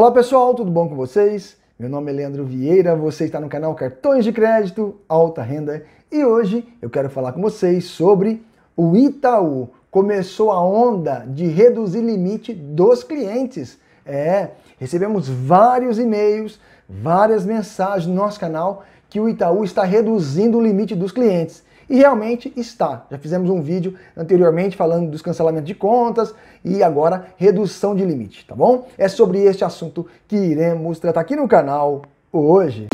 Olá pessoal, tudo bom com vocês? Meu nome é Leandro Vieira, você está no canal Cartões de Crédito Alta Renda e hoje eu quero falar com vocês sobre o Itaú. Começou a onda de reduzir limite dos clientes. É, recebemos vários e-mails, várias mensagens no nosso canal que o Itaú está reduzindo o limite dos clientes. E realmente está. Já fizemos um vídeo anteriormente falando dos cancelamentos de contas e agora redução de limite, tá bom? É sobre este assunto que iremos tratar aqui no canal hoje.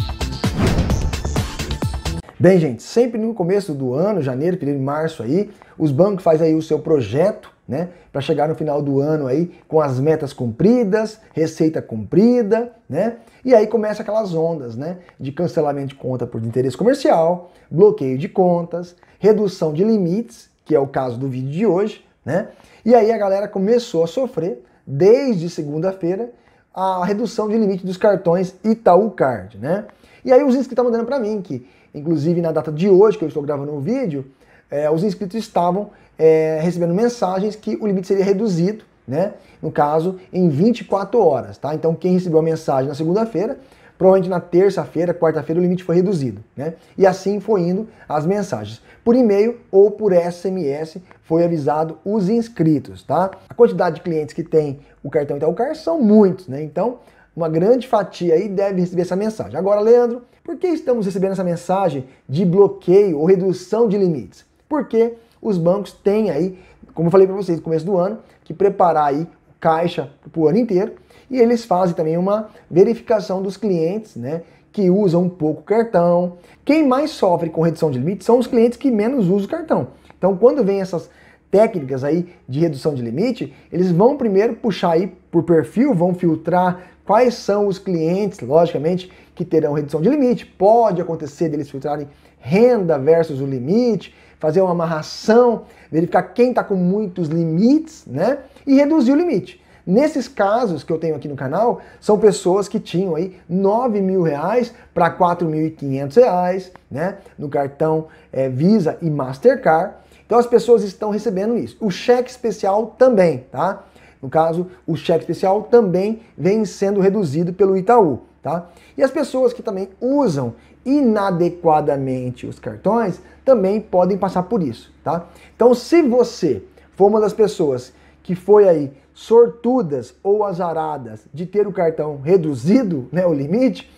Bem, gente, sempre no começo do ano, janeiro, fevereiro, março aí, os bancos fazem aí o seu projeto, né, para chegar no final do ano aí com as metas cumpridas, receita cumprida, né? E aí começa aquelas ondas, né, de cancelamento de conta por interesse comercial, bloqueio de contas, redução de limites, que é o caso do vídeo de hoje, né? E aí a galera começou a sofrer desde segunda-feira a redução de limite dos cartões Itaú Card, né? E aí os inscritos tá mandando para mim que Inclusive, na data de hoje, que eu estou gravando o vídeo, é, os inscritos estavam é, recebendo mensagens que o limite seria reduzido, né? No caso, em 24 horas, tá? Então, quem recebeu a mensagem na segunda-feira, provavelmente na terça-feira, quarta-feira, o limite foi reduzido, né? E assim foi indo as mensagens. Por e-mail ou por SMS foi avisado os inscritos, tá? A quantidade de clientes que tem o cartão Itaú Car são muitos, né? Então, uma grande fatia aí deve receber essa mensagem. Agora, Leandro, por que estamos recebendo essa mensagem de bloqueio ou redução de limites? Porque os bancos têm aí, como eu falei para vocês no começo do ano, que preparar aí caixa para o ano inteiro e eles fazem também uma verificação dos clientes, né? Que usam um pouco o cartão. Quem mais sofre com redução de limite são os clientes que menos usam o cartão. Então, quando vem essas técnicas aí de redução de limite, eles vão primeiro puxar aí por perfil, vão filtrar Quais são os clientes, logicamente, que terão redução de limite? Pode acontecer deles filtrarem renda versus o limite, fazer uma amarração, verificar quem está com muitos limites, né? E reduzir o limite. Nesses casos que eu tenho aqui no canal, são pessoas que tinham aí 9 mil reais para 4.500 reais, né? No cartão é, Visa e Mastercard. Então as pessoas estão recebendo isso. O cheque especial também, tá? No caso, o cheque especial também vem sendo reduzido pelo Itaú. Tá? E as pessoas que também usam inadequadamente os cartões também podem passar por isso. Tá? Então, se você for uma das pessoas que foi aí sortudas ou azaradas de ter o cartão reduzido, né, o limite,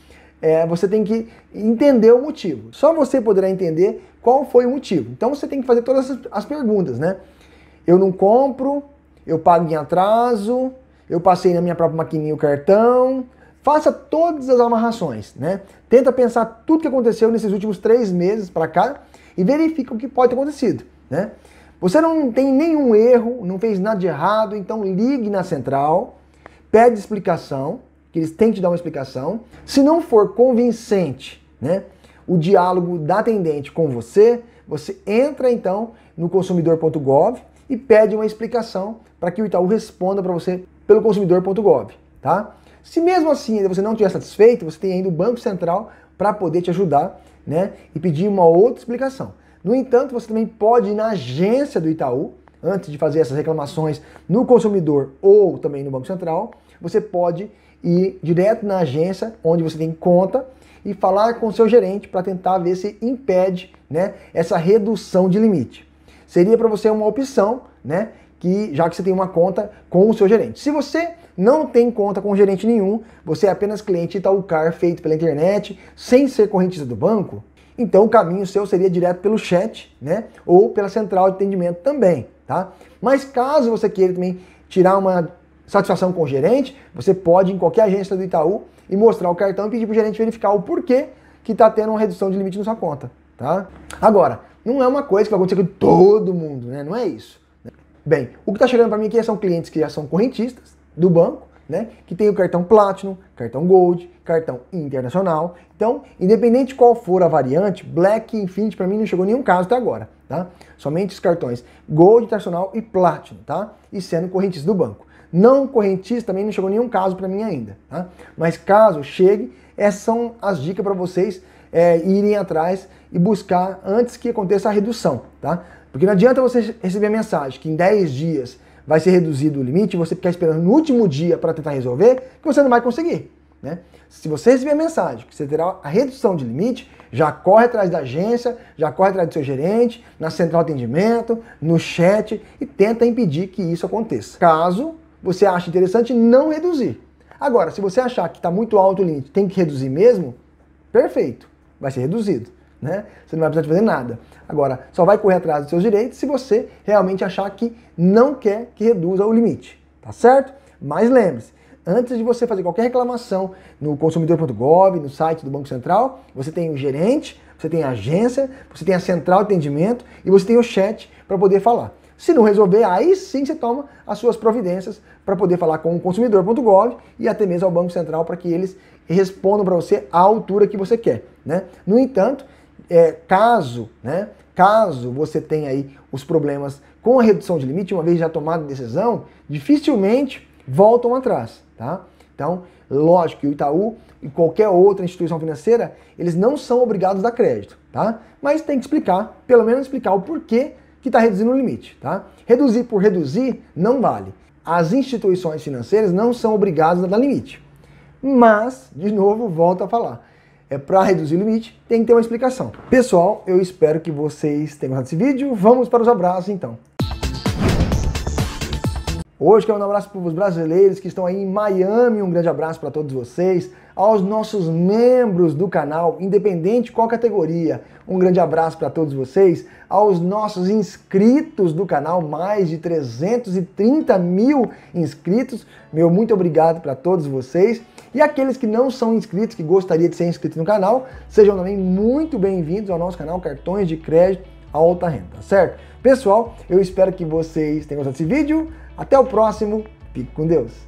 é, você tem que entender o motivo. Só você poderá entender qual foi o motivo. Então você tem que fazer todas as perguntas, né? Eu não compro eu pago em atraso, eu passei na minha própria maquininha o cartão. Faça todas as amarrações, né? Tenta pensar tudo que aconteceu nesses últimos três meses para cá e verifica o que pode ter acontecido, né? Você não tem nenhum erro, não fez nada de errado, então ligue na central, pede explicação, que eles têm que te dar uma explicação. Se não for convincente, né, o diálogo da atendente com você, você entra então no consumidor.gov e pede uma explicação para que o Itaú responda para você pelo consumidor.gov, tá? Se mesmo assim você não estiver satisfeito, você tem ainda o Banco Central para poder te ajudar, né? E pedir uma outra explicação. No entanto, você também pode ir na agência do Itaú, antes de fazer essas reclamações no consumidor ou também no Banco Central, você pode ir direto na agência onde você tem conta e falar com o seu gerente para tentar ver se impede né, essa redução de limite seria para você uma opção, né? Que já que você tem uma conta com o seu gerente. Se você não tem conta com gerente nenhum, você é apenas cliente Itaúcar tá feito pela internet, sem ser correntista do banco, então o caminho seu seria direto pelo chat, né? Ou pela central de atendimento também, tá? Mas caso você queira também tirar uma satisfação com o gerente, você pode ir em qualquer agência do Itaú e mostrar o cartão e pedir para o gerente verificar o porquê que está tendo uma redução de limite na sua conta, tá? Agora, não é uma coisa que vai acontecer com todo mundo, né? Não é isso. Né? Bem, o que está chegando para mim aqui são clientes que já são correntistas do banco, né? Que tem o cartão Platinum, cartão Gold, cartão Internacional. Então, independente qual for a variante, Black Infinite, Infinity para mim não chegou nenhum caso até agora, tá? Somente os cartões Gold, Internacional e Platinum, tá? E sendo correntista do banco. Não correntista também não chegou nenhum caso para mim ainda, tá? Mas caso chegue, essas é, são as dicas para vocês é, irem atrás e buscar antes que aconteça a redução, tá? Porque não adianta você receber a mensagem que em 10 dias vai ser reduzido o limite e você ficar esperando no último dia para tentar resolver, que você não vai conseguir, né? Se você receber a mensagem que você terá a redução de limite, já corre atrás da agência, já corre atrás do seu gerente, na central de atendimento, no chat e tenta impedir que isso aconteça. Caso você ache interessante não reduzir, Agora, se você achar que está muito alto o limite, tem que reduzir mesmo, perfeito, vai ser reduzido. Né? Você não vai precisar de fazer nada. Agora, só vai correr atrás dos seus direitos se você realmente achar que não quer que reduza o limite, tá certo? Mas lembre-se, antes de você fazer qualquer reclamação no consumidor.gov, no site do Banco Central, você tem o gerente, você tem a agência, você tem a central de atendimento e você tem o chat para poder falar. Se não resolver, aí sim você toma as suas providências para poder falar com o consumidor.gov e até mesmo ao Banco Central para que eles respondam para você à altura que você quer. Né? No entanto, é, caso, né, caso você tenha aí os problemas com a redução de limite, uma vez já tomada a decisão, dificilmente voltam atrás. Tá? Então, lógico que o Itaú e qualquer outra instituição financeira, eles não são obrigados a dar crédito, tá? Mas tem que explicar, pelo menos explicar o porquê que está reduzindo o limite. Tá? Reduzir por reduzir não vale. As instituições financeiras não são obrigadas a dar limite. Mas, de novo, volto a falar. É para reduzir o limite, tem que ter uma explicação. Pessoal, eu espero que vocês tenham gostado desse vídeo. Vamos para os abraços então. Hoje quero mandar um abraço para os brasileiros que estão aí em Miami, um grande abraço para todos vocês. Aos nossos membros do canal, independente de qual categoria, um grande abraço para todos vocês. Aos nossos inscritos do canal, mais de 330 mil inscritos, meu muito obrigado para todos vocês. E aqueles que não são inscritos, que gostaria de ser inscrito no canal, sejam também muito bem-vindos ao nosso canal Cartões de Crédito Alta Renda, certo? Pessoal, eu espero que vocês tenham gostado desse vídeo. Até o próximo, fique com Deus.